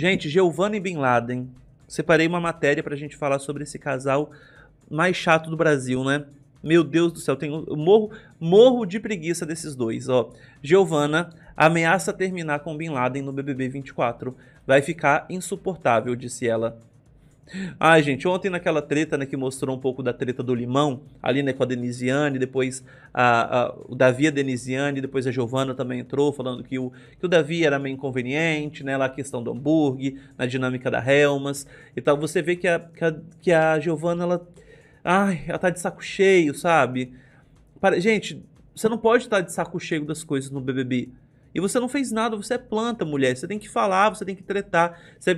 Gente, Giovanni Bin Laden. Separei uma matéria pra gente falar sobre esse casal mais chato do Brasil, né? Meu Deus do céu, tenho, morro, morro de preguiça desses dois, ó. Giovana ameaça terminar com Bin Laden no BBB 24. Vai ficar insuportável, disse ela Ai, gente, ontem naquela treta, né, que mostrou um pouco da treta do Limão, ali, né, com a Denisiane, depois a, a, o Davi a Denisiane, depois a Giovana também entrou falando que o, que o Davi era meio inconveniente, né, lá a questão do hambúrguer, na dinâmica da Helmas e tal. Você vê que a, que a, que a Giovana, ela, ai, ela tá de saco cheio, sabe? Para, gente, você não pode estar tá de saco cheio das coisas no BBB. E você não fez nada, você é planta, mulher. Você tem que falar, você tem que tretar. Você,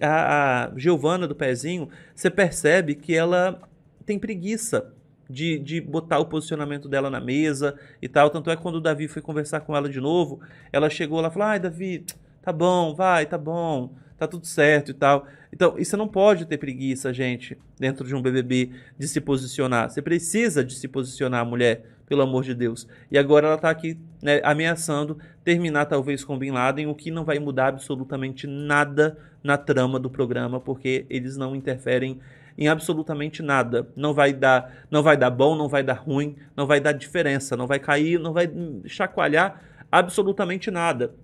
a, a, a Giovana do pezinho, você percebe que ela tem preguiça de, de botar o posicionamento dela na mesa e tal. Tanto é que quando o Davi foi conversar com ela de novo, ela chegou lá e falou: Ai, Davi, tá bom, vai, tá bom tá tudo certo e tal. Então, você não pode ter preguiça, gente, dentro de um BBB, de se posicionar. Você precisa de se posicionar, mulher, pelo amor de Deus. E agora ela tá aqui né, ameaçando terminar talvez com Bin Laden, o que não vai mudar absolutamente nada na trama do programa, porque eles não interferem em absolutamente nada. Não vai dar, não vai dar bom, não vai dar ruim, não vai dar diferença, não vai cair, não vai chacoalhar absolutamente nada.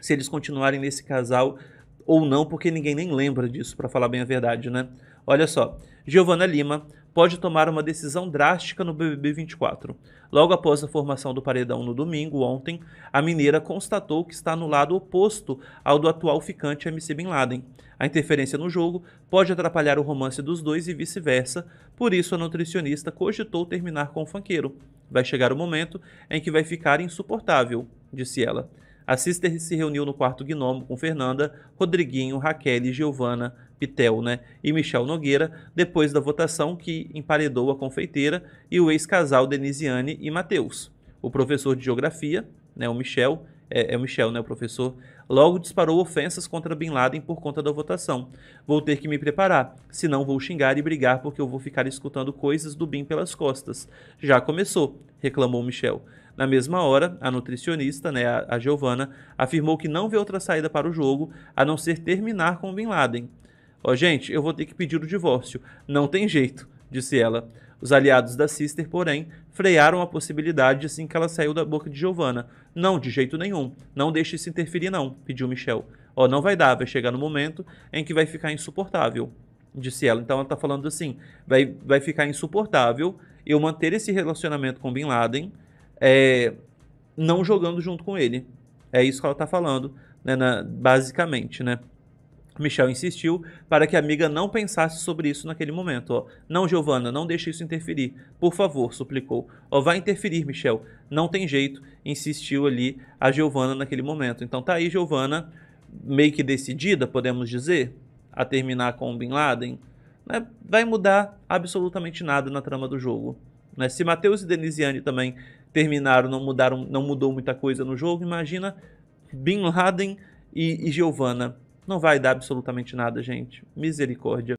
Se eles continuarem nesse casal ou não, porque ninguém nem lembra disso, para falar bem a verdade, né? Olha só, Giovana Lima pode tomar uma decisão drástica no BBB 24. Logo após a formação do paredão no domingo, ontem, a mineira constatou que está no lado oposto ao do atual ficante MC Bin Laden. A interferência no jogo pode atrapalhar o romance dos dois e vice-versa, por isso a nutricionista cogitou terminar com o funkeiro. Vai chegar o momento em que vai ficar insuportável, disse ela. A Sister se reuniu no quarto gnomo com Fernanda, Rodriguinho, Raquel e Giovana Pitel né, e Michel Nogueira, depois da votação que emparedou a confeiteira e o ex-casal Denisiane e Matheus. O professor de geografia, né, o Michel, é, é, o Michel, né, o professor, logo disparou ofensas contra Bin Laden por conta da votação. Vou ter que me preparar, senão vou xingar e brigar porque eu vou ficar escutando coisas do Bin pelas costas. Já começou, reclamou Michel. Na mesma hora, a nutricionista, né, a, Giovana, afirmou que não vê outra saída para o jogo a não ser terminar com Bin Laden. Ó, oh, gente, eu vou ter que pedir o divórcio. Não tem jeito, disse ela. Os aliados da Sister, porém, frearam a possibilidade assim que ela saiu da boca de Giovanna. Não, de jeito nenhum. Não deixe se interferir, não, pediu Michel. Ó, oh, não vai dar, vai chegar no momento em que vai ficar insuportável, disse ela. Então ela tá falando assim: vai, vai ficar insuportável eu manter esse relacionamento com Bin Laden, é, não jogando junto com ele. É isso que ela está falando, né, na, basicamente, né? Michel insistiu para que a amiga não pensasse sobre isso naquele momento. Ó. Não, Giovanna, não deixe isso interferir. Por favor, suplicou. Ó, vai interferir, Michel. Não tem jeito, insistiu ali a Giovanna naquele momento. Então tá aí, Giovanna, meio que decidida, podemos dizer, a terminar com o Bin Laden. Né? Vai mudar absolutamente nada na trama do jogo. Né? Se Matheus e Denisiane também terminaram, não mudaram, não mudou muita coisa no jogo, imagina Bin Laden e, e Giovanna. Não vai dar absolutamente nada, gente. Misericórdia.